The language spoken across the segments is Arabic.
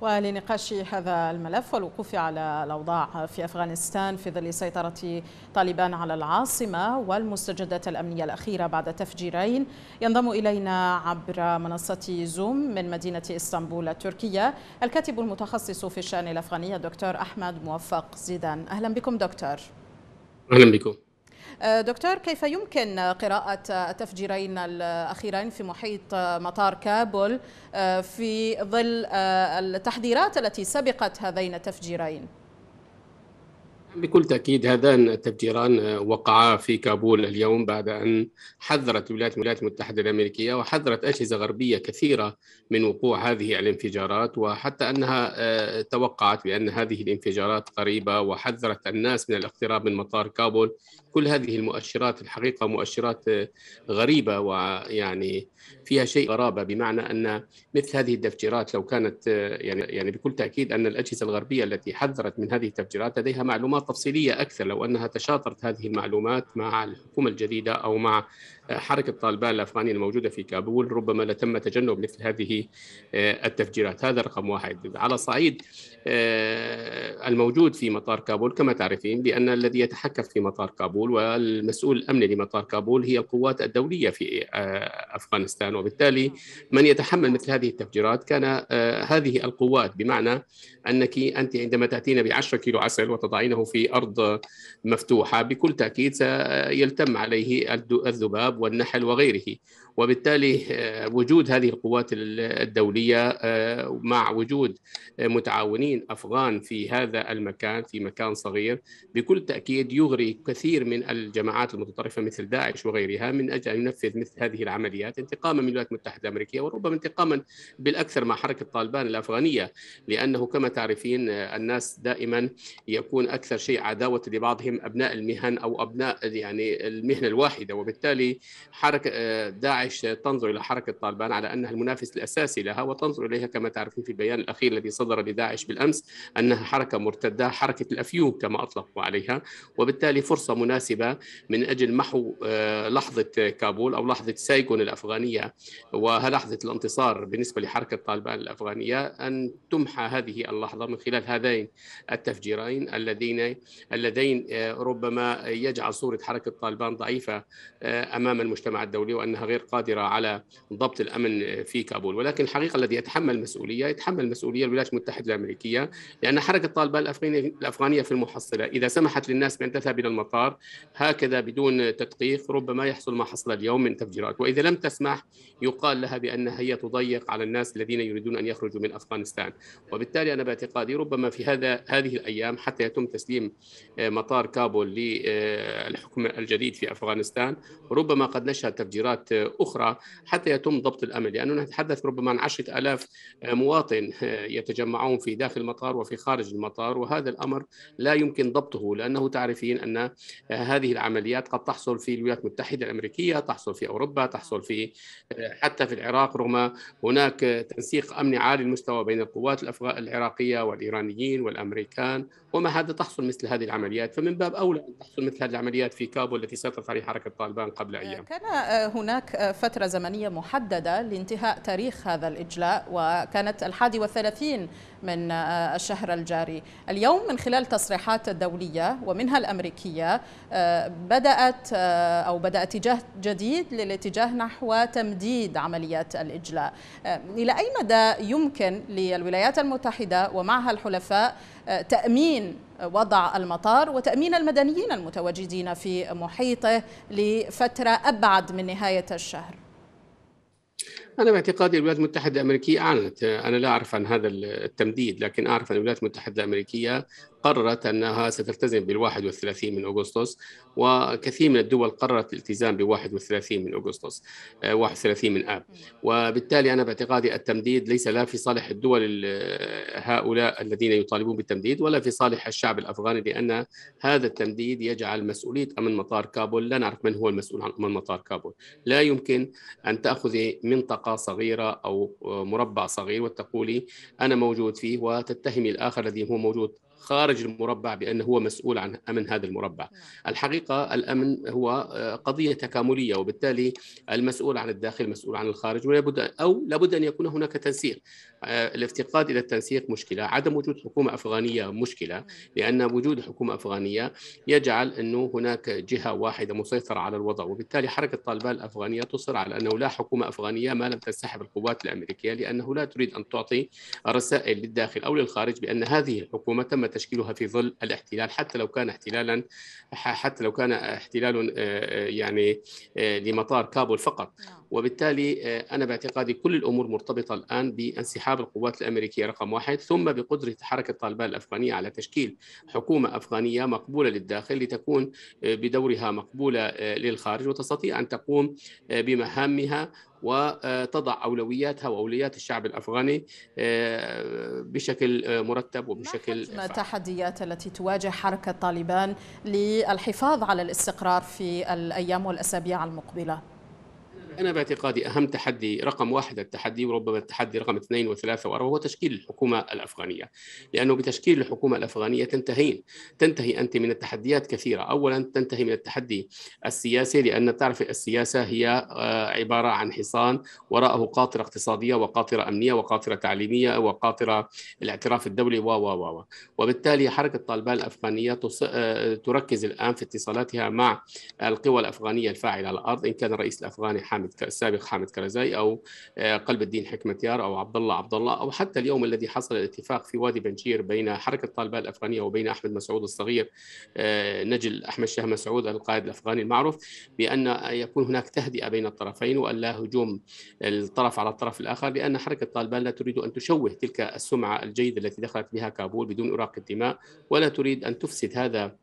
ولنقاش هذا الملف والوقوف على الأوضاع في أفغانستان في ظل سيطرة طالبان على العاصمة والمستجدات الأمنية الأخيرة بعد تفجيرين ينضم إلينا عبر منصة زوم من مدينة إسطنبول التركية الكاتب المتخصص في الشأن الأفغاني الدكتور أحمد موفق زيدان أهلا بكم دكتور أهلا بكم آه، دكتور كيف يمكن قراءة التفجيرين الأخيرين في محيط مطار كابول آه، في ظل آه، التحذيرات التي سبقت هذين التفجيرين؟ بكل تأكيد هذان التفجيران آه، وقعا في كابول اليوم بعد أن حذرت الولايات المتحدة الأمريكية وحذرت أجهزة غربية كثيرة من وقوع هذه الانفجارات وحتى أنها آه، توقعت بأن هذه الانفجارات قريبة وحذرت الناس من الاقتراب من مطار كابول كل هذه المؤشرات الحقيقة مؤشرات آه، غريبة ويعني فيها شيء غرابة بمعنى أن مثل هذه التفجيرات لو كانت يعني يعني بكل تأكيد أن الأجهزة الغربية التي حذرت من هذه التفجيرات لديها معلومات تفصيليه اكثر لو انها تشاطرت هذه المعلومات مع الحكومه الجديده او مع حركه طالبان الافغانيه الموجوده في كابول ربما لتم تجنب مثل هذه آه، التفجيرات هذا رقم واحد على صعيد آه، الموجود في مطار كابول كما تعرفين بان الذي يتحكم في مطار كابول والمسؤول الامني لمطار كابول هي القوات الدوليه في آه، افغانستان وبالتالي من يتحمل مثل هذه التفجيرات كان هذه القوات بمعنى انك انت عندما تاتين ب 10 كيلو عسل وتضعينه في في أرض مفتوحة بكل تأكيد سيلتم عليه الذباب والنحل وغيره وبالتالي آه، وجود هذه القوات الدولية آه، مع وجود آه، متعاونين أفغان في هذا المكان في مكان صغير بكل تأكيد يغري كثير من الجماعات المتطرفة مثل داعش وغيرها من أجل أن ينفذ مثل هذه العمليات انتقاما من الولايات المتحدة الأمريكية وربما انتقاما بالأكثر مع حركة طالبان الأفغانية لأنه كما تعرفين الناس دائما يكون أكثر شيء عداوة لبعضهم أبناء المهن أو أبناء يعني المهنة الواحدة وبالتالي حركة داعش داعش تنظر إلى حركة طالبان على أنها المنافس الأساسي لها وتنظر إليها كما تعرفون في البيان الأخير الذي صدر لداعش بالأمس أنها حركة مرتدة حركة الأفيون كما أطلقوا عليها وبالتالي فرصة مناسبة من أجل محو آه، لحظة كابول أو لحظة سايكون الأفغانية ولحظة الانتصار بالنسبة لحركة طالبان الأفغانية أن تمحى هذه اللحظة من خلال هذين التفجيرين اللذين اللذين آه، ربما يجعل صورة حركة طالبان ضعيفة آه، أمام المجتمع الدولي وأنها غير قادرة قادرة على ضبط الأمن في كابول ولكن الحقيقة الذي يتحمل مسؤولية يتحمل مسؤولية الولايات المتحدة الأمريكية لأن حركة طالبان الأفغانية في المحصلة إذا سمحت للناس بأن تذهب إلى المطار هكذا بدون تدقيق ربما يحصل ما حصل اليوم من تفجيرات وإذا لم تسمح يقال لها بأن هي تضيق على الناس الذين يريدون أن يخرجوا من أفغانستان وبالتالي أنا باعتقادي ربما في هذا هذه الأيام حتى يتم تسليم آه، مطار كابول للحكم الجديد في أفغانستان ربما قد نشهد تفجيرات آه، أخرى حتى يتم ضبط الأمن لأننا نتحدث ربما عن 10000 مواطن يتجمعون في داخل المطار وفي خارج المطار وهذا الأمر لا يمكن ضبطه لأنه تعرفين أن هذه العمليات قد تحصل في الولايات المتحدة الأمريكية تحصل في أوروبا تحصل في حتى في العراق رغم هناك تنسيق أمني عالي المستوى بين القوات العراقية والإيرانيين والأمريكان وما هذا تحصل مثل هذه العمليات فمن باب أولى أن تحصل مثل هذه العمليات في كابول التي سيطرت عليها حركة طالبان قبل أيام كان هناك فترة زمنية محددة لانتهاء تاريخ هذا الإجلاء وكانت الحادي والثلاثين من آه، الشهر الجاري اليوم من خلال تصريحات دولية ومنها الأمريكية آه، بدأت آه، أو بدأ اتجاه جديد للاتجاه نحو تمديد عمليات الإجلاء إلى أي مدى يمكن للولايات المتحدة ومعها الحلفاء تأمين وضع المطار وتأمين المدنيين المتواجدين في محيطه لفترة أبعد من نهاية الشهر أنا باعتقادي الولايات المتحدة الأمريكية أعلنت أنا لا أعرف عن هذا التمديد لكن أعرف أن الولايات المتحدة الأمريكية قررت أنها ستلتزم بال 31 من أغسطس وكثير من الدول قررت الالتزام بال 31 من أغسطس 31 آه، من آب وبالتالي أنا باعتقادي التمديد ليس لا في صالح الدول آه، هؤلاء الذين يطالبون بالتمديد ولا في صالح الشعب الأفغاني لأن هذا التمديد يجعل مسؤولية أمن مطار كابول لا نعرف من هو المسؤول عن أمن مطار كابول لا يمكن أن تأخذي منطقة صغيرة أو آه، مربع صغير وتقولي أنا موجود فيه وتتهمي الآخر الذي هو موجود خارج المربع بأنه هو مسؤول عن أمن هذا المربع نعم. الحقيقة الأمن هو آه، قضية تكاملية وبالتالي المسؤول عن الداخل مسؤول عن الخارج أو لابد أن يكون هناك تنسيق آه، الافتقاد الى التنسيق مشكله، عدم وجود حكومه افغانيه مشكله، لان وجود حكومه افغانيه يجعل انه هناك جهه واحده مسيطره على الوضع، وبالتالي حركه طالبان الافغانيه تصر على انه لا حكومه افغانيه ما لم تنسحب القوات الامريكيه لانه لا تريد ان تعطي رسائل للداخل او للخارج بان هذه الحكومه تم تشكيلها في ظل الاحتلال حتى لو كان احتلالا حتى لو كان احتلال آه، آه، يعني لمطار كابول فقط، نعم. وبالتالي انا باعتقادي كل الامور مرتبطه الان بانسحاب استيعاب القوات الأمريكية رقم واحد ثم بقدرة حركة طالبان الأفغانية على تشكيل حكومة أفغانية مقبولة للداخل لتكون آه، بدورها مقبولة آه، للخارج وتستطيع أن تقوم آه، بمهامها وتضع اولوياتها واولويات الشعب الافغاني بشكل مرتب وبشكل ما التحديات التي تواجه حركه طالبان للحفاظ على الاستقرار في الايام والاسابيع المقبله؟ أنا باعتقادي أهم تحدي رقم واحد التحدي وربما التحدي رقم اثنين وثلاثة وأربعة هو تشكيل الحكومة الأفغانية لأنه بتشكيل الحكومة الأفغانية تنتهين تنتهي أنت من التحديات كثيرة أولا تنتهي من التحدي السياسي لأن تعرف السياسة هي آه، عبارة عن حصان وراءه قاطرة اقتصادية وقاطرة أمنية وقاطرة تعليمية وقاطرة الاعتراف الدولي و و و وبالتالي حركة طالبان الأفغانية آه، تركز الآن في اتصالاتها مع القوى الأفغانية الفاعلة على الأرض إن كان الرئيس الأفغاني حامد حامد السابق حامد كرزاي او آه، قلب الدين حكمتيار او عبد الله عبد الله او حتى اليوم الذي حصل الاتفاق في وادي بنجير بين حركه طالبان الافغانيه وبين احمد مسعود الصغير آه، نجل احمد شاه مسعود القائد الافغاني المعروف بان يكون هناك تهدئه بين الطرفين والا هجوم الطرف على الطرف الاخر لان حركه طالبان لا تريد ان تشوه تلك السمعه الجيده التي دخلت بها كابول بدون اراقه دماء ولا تريد ان تفسد هذا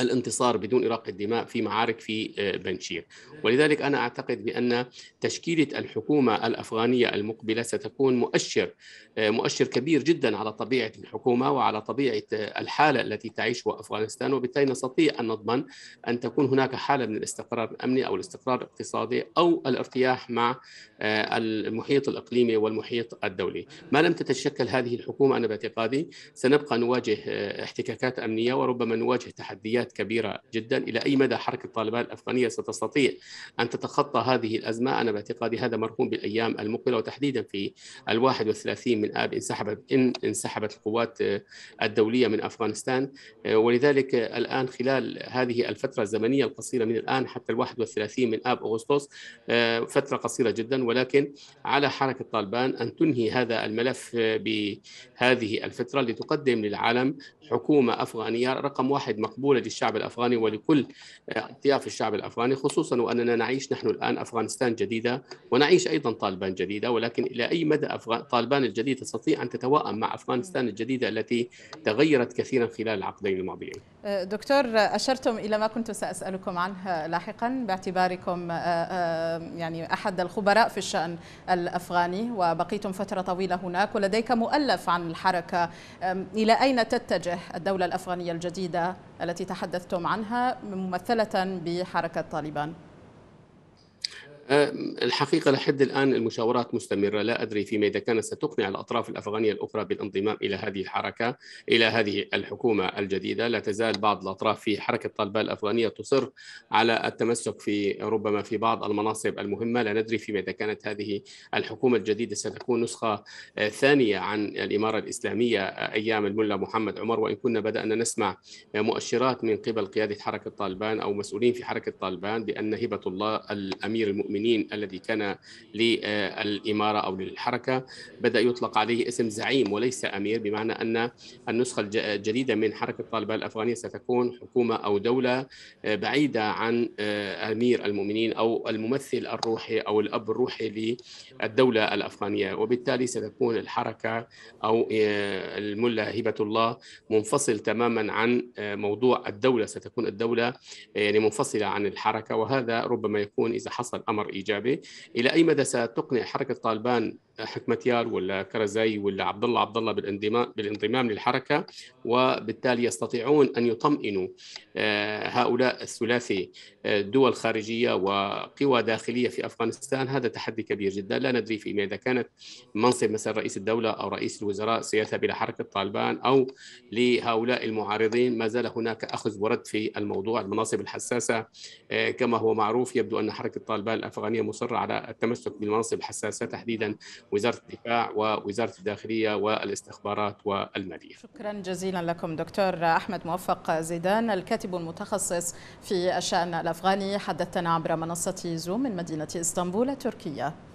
الانتصار بدون إراقة دماء في معارك في آه، بنشير ولذلك أنا أعتقد بأن تشكيلة الحكومة الأفغانية المقبلة ستكون مؤشر آه، مؤشر كبير جدا على طبيعة الحكومة وعلى طبيعة آه، الحالة التي تعيشها أفغانستان وبالتالي نستطيع أن نضمن أن تكون هناك حالة من الاستقرار الأمني أو الاستقرار الاقتصادي أو الارتياح مع المحيط الإقليمي والمحيط الدولي ما لم تتشكل هذه الحكومة أنا باعتقادي سنبقى نواجه احتكاكات أمنية وربما نواجه تحديات تحديات كبيره جدا الى اي مدى حركه طالبان الافغانيه ستستطيع ان تتخطى هذه الازمه انا باعتقادي هذا مرهون بالايام المقبله وتحديدا في ال 31 من اب انسحبت ان انسحبت القوات آه، الدوليه من افغانستان آه، ولذلك الان خلال هذه الفتره الزمنيه القصيره من الان حتى ال 31 من اب اغسطس آه، فتره قصيره جدا ولكن على حركه طالبان ان تنهي هذا الملف بهذه الفتره لتقدم للعالم حكومه افغانيه رقم واحد مقبوله للشعب الافغاني ولكل آه، اطياف الشعب الافغاني خصوصا واننا نعيش نحن الان افغانستان جديده ونعيش ايضا طالبان جديده ولكن الى اي مدى أفغان طالبان الجديده تستطيع ان تتواءم مع افغانستان الجديده التي تغيرت كثيرا خلال العقدين الماضيين. آه، دكتور اشرتم الى ما كنت ساسالكم عنه لاحقا باعتباركم آه، يعني احد الخبراء في الشان الافغاني وبقيتم فتره طويله هناك ولديك مؤلف عن الحركه الى اين تتجه الدوله الافغانيه الجديده التي تحدث تحدثتم عنها ممثلة بحركة طالبان الحقيقة لحد الآن المشاورات مستمرة لا أدري فيما إذا كانت ستقنع الأطراف الأفغانية الأخرى بالانضمام إلى هذه الحركة إلى هذه الحكومة الجديدة لا تزال بعض الأطراف في حركة طالبان الأفغانية تصر على التمسك في ربما في بعض المناصب المهمة لا ندري فيما إذا كانت هذه الحكومة الجديدة ستكون نسخة آه، ثانية عن الإمارة الإسلامية آه، أيام الملا محمد عمر وإن كنا بدأنا نسمع آه، مؤشرات من قبل قيادة حركة طالبان أو مسؤولين في حركة طالبان بأن هبة الله الأمير المؤمن المؤمنين الذي كان للإمارة أو للحركة بدأ يطلق عليه اسم زعيم وليس أمير بمعنى أن النسخة الجديدة من حركة طالبان الأفغانية ستكون حكومة أو دولة آه، بعيدة عن آه، أمير المؤمنين أو الممثل الروحي أو الأب الروحي للدولة الأفغانية وبالتالي ستكون الحركة أو آه، الملة هبة الله منفصل تماما عن موضوع الدولة ستكون الدولة يعني منفصلة عن الحركة وهذا ربما يكون إذا حصل أمر إيجابي إلى أي مدى ستقنع حركة طالبان حكمتيار ولا كرزي ولا عبد الله عبد الله بالانضمام بالانضمام للحركه وبالتالي يستطيعون ان يطمئنوا آه، هؤلاء الثلاثي آه، دول خارجيه وقوى داخليه في افغانستان هذا تحدي كبير جدا لا ندري فيما اذا كانت منصب مثلا رئيس الدوله او رئيس الوزراء سيذهب الى حركه طالبان او لهؤلاء المعارضين ما زال هناك اخذ ورد في الموضوع المناصب الحساسه آه، كما هو معروف يبدو ان حركه طالبان الافغانيه مصره على التمسك بالمناصب الحساسه تحديدا وزاره الدفاع ووزاره الداخليه والاستخبارات والماليه. شكرا جزيلا لكم دكتور احمد موفق زيدان الكاتب المتخصص في الشان الافغاني حدثنا عبر منصه زوم من مدينه اسطنبول تركيا.